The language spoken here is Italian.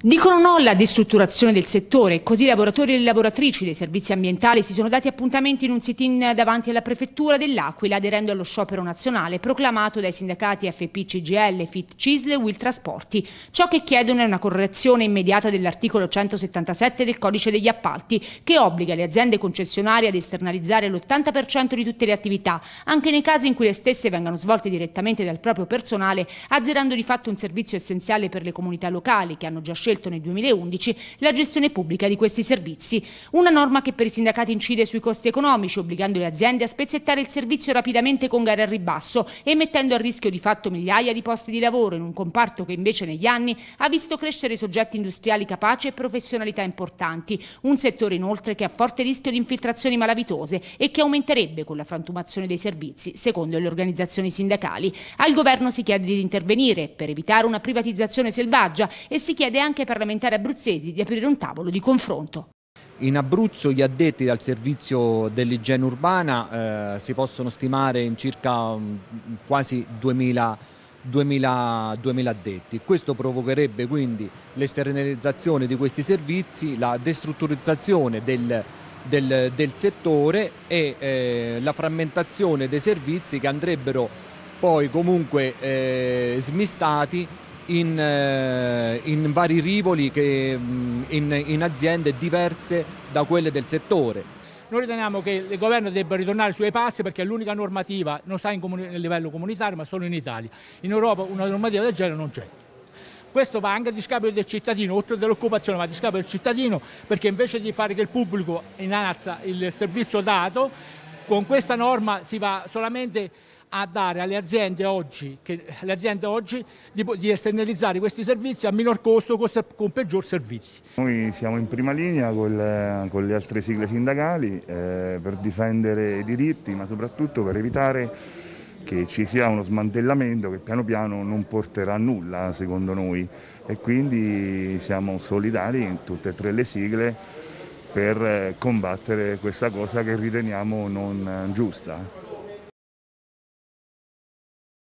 Dicono no alla destrutturazione del settore, così i lavoratori e le lavoratrici dei servizi ambientali si sono dati appuntamenti in un sit-in davanti alla prefettura dell'Aquila aderendo allo sciopero nazionale proclamato dai sindacati FPCGL, FIT CISL e Will Trasporti. Ciò che chiedono è una correzione immediata dell'articolo 177 del codice degli appalti che obbliga le aziende concessionarie ad esternalizzare l'80% di tutte le attività, anche nei casi in cui le stesse vengano svolte direttamente dal proprio personale, azzerando di fatto un servizio essenziale per le comunità locali che hanno già scelto scelto nel 2011 la gestione pubblica di questi servizi. Una norma che per i sindacati incide sui costi economici, obbligando le aziende a spezzettare il servizio rapidamente con gare a ribasso e mettendo a rischio di fatto migliaia di posti di lavoro in un comparto che invece negli anni ha visto crescere soggetti industriali capaci e professionalità importanti, un settore inoltre che ha forte rischio di infiltrazioni malavitose e che aumenterebbe con la frantumazione dei servizi, secondo le organizzazioni sindacali. Al governo si chiede di intervenire per evitare una privatizzazione selvaggia e si chiede anche anche ai parlamentari abruzzesi di aprire un tavolo di confronto. In Abruzzo gli addetti al servizio dell'igiene urbana eh, si possono stimare in circa um, quasi 2000, 2000, 2000 addetti. Questo provocherebbe quindi l'esternalizzazione di questi servizi, la destrutturizzazione del, del, del settore e eh, la frammentazione dei servizi che andrebbero poi comunque eh, smistati in, eh, in vari rivoli, che, mm, in, in aziende diverse da quelle del settore. Noi riteniamo che il governo debba ritornare sui passi perché è l'unica normativa, non sta comuni- nel livello comunitario ma solo in Italia. In Europa una normativa del genere non c'è. Questo va anche a discapito del cittadino, oltre dell'occupazione, ma a discapito del cittadino perché invece di fare che il pubblico innalza il servizio dato, con questa norma si va solamente a dare alle aziende oggi, che, alle aziende oggi di, di, esternalizzare questi servizi a minor costo con, con peggior servizi. Noi siamo in prima linea col, con le altre sigle sindacali eh, per difendere i diritti ma soprattutto per evitare che ci sia uno smantellamento che piano piano non porterà a nulla secondo noi e quindi siamo solidari in tutte e tre le sigle per eh, combattere questa cosa che riteniamo non eh, giusta.